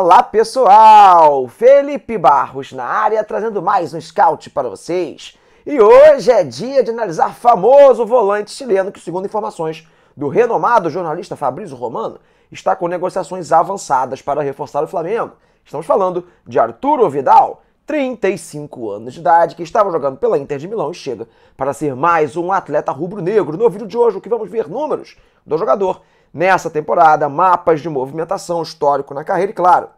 Fala pessoal, Felipe Barros na área trazendo mais um scout para vocês. E hoje é dia de analisar famoso volante chileno que, segundo informações do renomado jornalista Fabrício Romano, está com negociações avançadas para reforçar o Flamengo. Estamos falando de Arturo Vidal, 35 anos de idade, que estava jogando pela Inter de Milão e chega para ser mais um atleta rubro-negro. No vídeo de hoje, o que vamos ver números do jogador nessa temporada, mapas de movimentação histórico na carreira e, claro,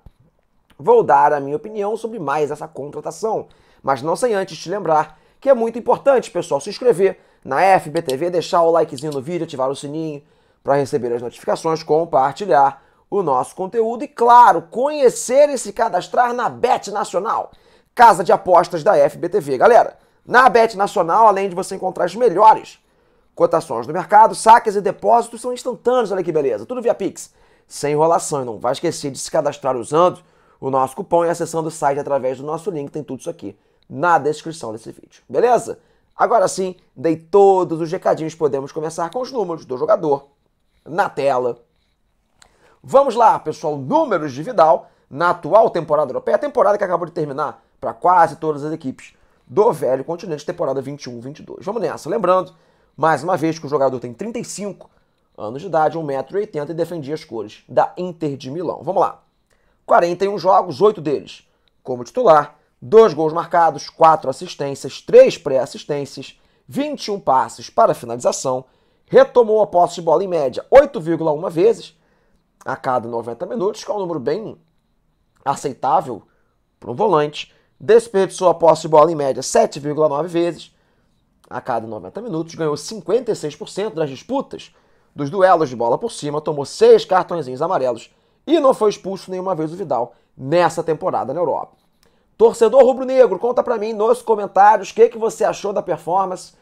vou dar a minha opinião sobre mais essa contratação. Mas não sem antes te lembrar que é muito importante, pessoal, se inscrever na FBTV, deixar o likezinho no vídeo, ativar o sininho para receber as notificações, compartilhar o nosso conteúdo e, claro, conhecer e se cadastrar na Bet Nacional, casa de apostas da FBTV. Galera, na Bet Nacional, além de você encontrar as melhores Cotações do mercado, saques e depósitos são instantâneos, olha que beleza, tudo via Pix. Sem enrolação, e não vai esquecer de se cadastrar usando o nosso cupom e acessando o site através do nosso link, tem tudo isso aqui na descrição desse vídeo, beleza? Agora sim, dei todos os recadinhos, podemos começar com os números do jogador na tela. Vamos lá, pessoal, números de Vidal na atual temporada europeia, temporada que acabou de terminar para quase todas as equipes do velho continente, temporada 21-22. Vamos nessa, lembrando mais uma vez que o jogador tem 35 anos de idade, 1,80m e defendia as cores da Inter de Milão. Vamos lá. 41 jogos, 8 deles como titular, 2 gols marcados, 4 assistências, 3 pré-assistências, 21 passes para finalização, retomou a posse de bola em média 8,1 vezes a cada 90 minutos, que é um número bem aceitável para um volante, desperdiçou a posse de bola em média 7,9 vezes, a cada 90 minutos, ganhou 56% das disputas, dos duelos de bola por cima, tomou seis cartõezinhos amarelos e não foi expulso nenhuma vez o Vidal nessa temporada na Europa. Torcedor rubro-negro, conta para mim nos comentários o que, que você achou da performance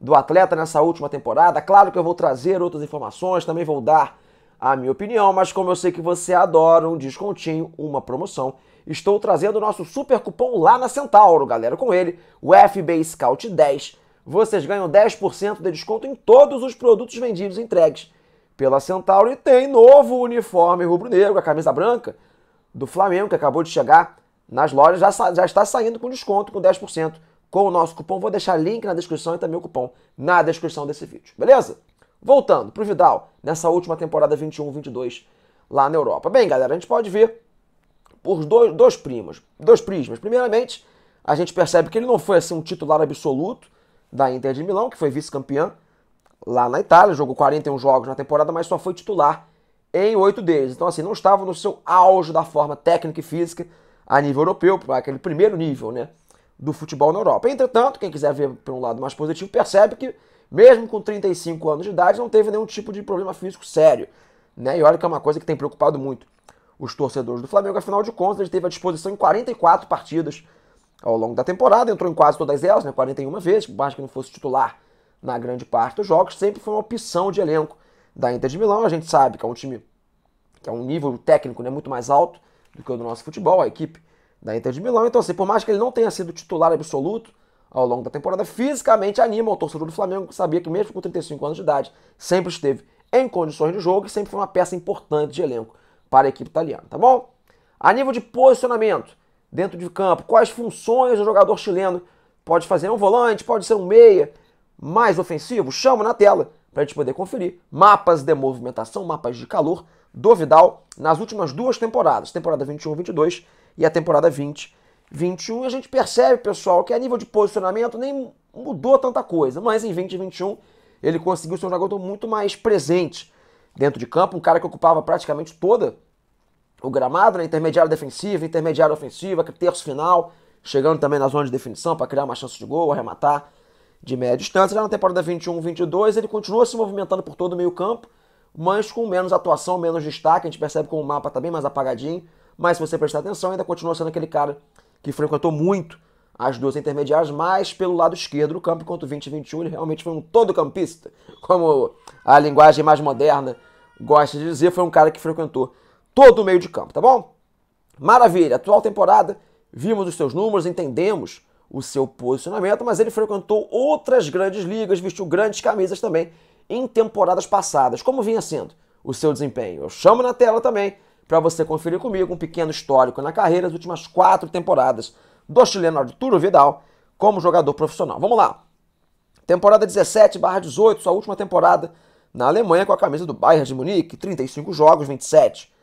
do atleta nessa última temporada. Claro que eu vou trazer outras informações, também vou dar a minha opinião, mas como eu sei que você adora um descontinho, uma promoção, estou trazendo o nosso super cupom lá na Centauro, galera. Com ele, o FB Scout 10 vocês ganham 10% de desconto em todos os produtos vendidos e entregues pela Centauro e tem novo uniforme rubro-negro, a camisa branca do Flamengo, que acabou de chegar nas lojas, já, já está saindo com desconto com 10% com o nosso cupom. Vou deixar link na descrição e também o cupom na descrição desse vídeo, beleza? Voltando para o Vidal, nessa última temporada 21-22 lá na Europa. Bem, galera, a gente pode ver por dois, dois primos, dois prismas. Primeiramente, a gente percebe que ele não foi assim um titular absoluto, da Inter de Milão, que foi vice-campeã lá na Itália, jogou 41 jogos na temporada, mas só foi titular em oito deles. Então, assim, não estava no seu auge da forma técnica e física a nível europeu, aquele primeiro nível, né? Do futebol na Europa. Entretanto, quem quiser ver por um lado mais positivo, percebe que, mesmo com 35 anos de idade, não teve nenhum tipo de problema físico sério. Né? E olha que é uma coisa que tem preocupado muito os torcedores do Flamengo. Afinal de contas, ele teve à disposição em 44 partidas ao longo da temporada, entrou em quase todas elas, né, 41 vezes, por mais que não fosse titular na grande parte dos jogos, sempre foi uma opção de elenco da Inter de Milão. A gente sabe que é um time que é um nível técnico né, muito mais alto do que o do nosso futebol, a equipe da Inter de Milão. Então, assim, por mais que ele não tenha sido titular absoluto ao longo da temporada, fisicamente anima o torcedor do Flamengo, que sabia que mesmo com 35 anos de idade, sempre esteve em condições de jogo e sempre foi uma peça importante de elenco para a equipe italiana, tá bom? A nível de posicionamento, dentro de campo, quais funções o jogador chileno pode fazer. É um volante, pode ser um meia, mais ofensivo? Chama na tela para a gente poder conferir mapas de movimentação, mapas de calor do Vidal nas últimas duas temporadas, temporada 21-22 e a temporada 20-21. A gente percebe, pessoal, que a nível de posicionamento nem mudou tanta coisa, mas em 2021 ele conseguiu ser um jogador muito mais presente dentro de campo, um cara que ocupava praticamente toda o gramado, né? intermediário defensivo, intermediário ofensivo, terço final, chegando também na zona de definição para criar uma chance de gol, arrematar de média distância. Já na temporada 21-22 ele continua se movimentando por todo o meio campo, mas com menos atuação, menos destaque. A gente percebe que o mapa está bem mais apagadinho, mas se você prestar atenção, ainda continua sendo aquele cara que frequentou muito as duas intermediárias, mais pelo lado esquerdo do campo, enquanto 2021 ele realmente foi um todo-campista, como a linguagem mais moderna gosta de dizer, foi um cara que frequentou todo o meio de campo, tá bom? Maravilha, atual temporada, vimos os seus números, entendemos o seu posicionamento, mas ele frequentou outras grandes ligas, vestiu grandes camisas também em temporadas passadas. Como vinha sendo o seu desempenho? Eu chamo na tela também para você conferir comigo um pequeno histórico na carreira, as últimas quatro temporadas do chileno Arturo Vidal como jogador profissional. Vamos lá. Temporada 17/18, sua última temporada na Alemanha com a camisa do Bayern de Munique, 35 jogos, 27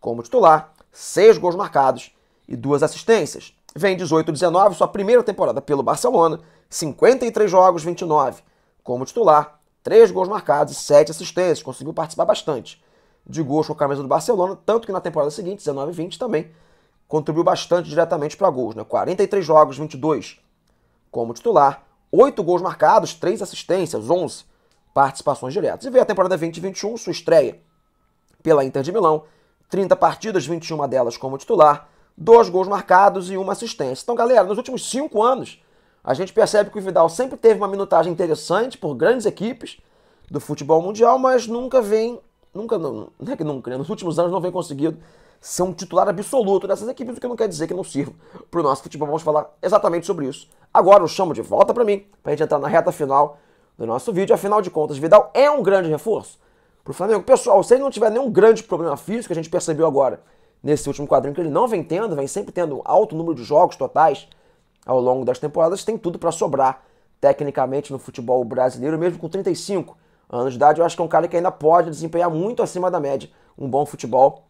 como titular, seis gols marcados e duas assistências. Vem 18-19, sua primeira temporada pelo Barcelona, 53 jogos, 29 como titular, três gols marcados e sete assistências, conseguiu participar bastante de gols com a camisa do Barcelona, tanto que na temporada seguinte, 19 20, também contribuiu bastante diretamente para gols, né? 43 jogos, 22 como titular, 8 gols marcados, 3 assistências, 11 participações diretas. E veio a temporada 20/21 sua estreia pela Inter de Milão, 30 partidas, 21 delas como titular, dois gols marcados e uma assistência. Então, galera, nos últimos cinco anos, a gente percebe que o Vidal sempre teve uma minutagem interessante por grandes equipes do futebol mundial, mas nunca vem, nunca, não, não é que nunca, né? nos últimos anos não vem conseguido ser um titular absoluto dessas equipes, o que não quer dizer que não sirva para o nosso futebol. Vamos falar exatamente sobre isso. Agora eu chamo de volta para mim, para a gente entrar na reta final do nosso vídeo. Afinal de contas, Vidal é um grande reforço? pro Flamengo. Pessoal, se ele não tiver nenhum grande problema físico, a gente percebeu agora nesse último quadrinho que ele não vem tendo, vem sempre tendo alto número de jogos totais ao longo das temporadas, tem tudo para sobrar tecnicamente no futebol brasileiro, mesmo com 35 anos de idade. Eu acho que é um cara que ainda pode desempenhar muito acima da média um bom futebol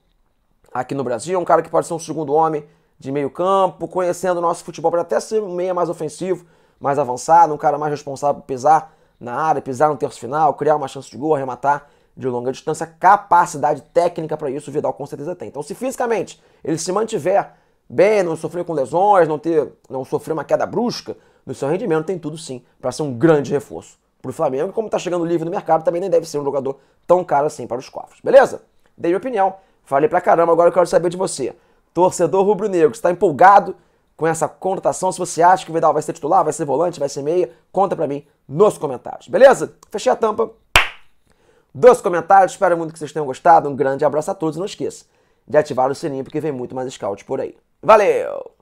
aqui no Brasil. É um cara que pode ser um segundo homem de meio campo, conhecendo o nosso futebol, para até ser um meia mais ofensivo, mais avançado, um cara mais responsável por pisar na área, pisar no terço final, criar uma chance de gol, arrematar de longa distância, capacidade técnica para isso, o Vidal com certeza tem. Então, se fisicamente ele se mantiver bem, não sofrer com lesões, não, ter, não sofrer uma queda brusca no seu rendimento, tem tudo sim para ser um grande reforço para o Flamengo. E como está chegando livre no mercado, também nem deve ser um jogador tão caro assim para os cofres, beleza? Dei minha opinião, falei pra caramba, agora eu quero saber de você. Torcedor rubro-negro, está empolgado com essa contratação? Se você acha que o Vidal vai ser titular, vai ser volante, vai ser meia, conta para mim nos comentários, beleza? Fechei a tampa dos comentários. Espero muito que vocês tenham gostado. Um grande abraço a todos. Não esqueça de ativar o sininho porque vem muito mais scout por aí. Valeu!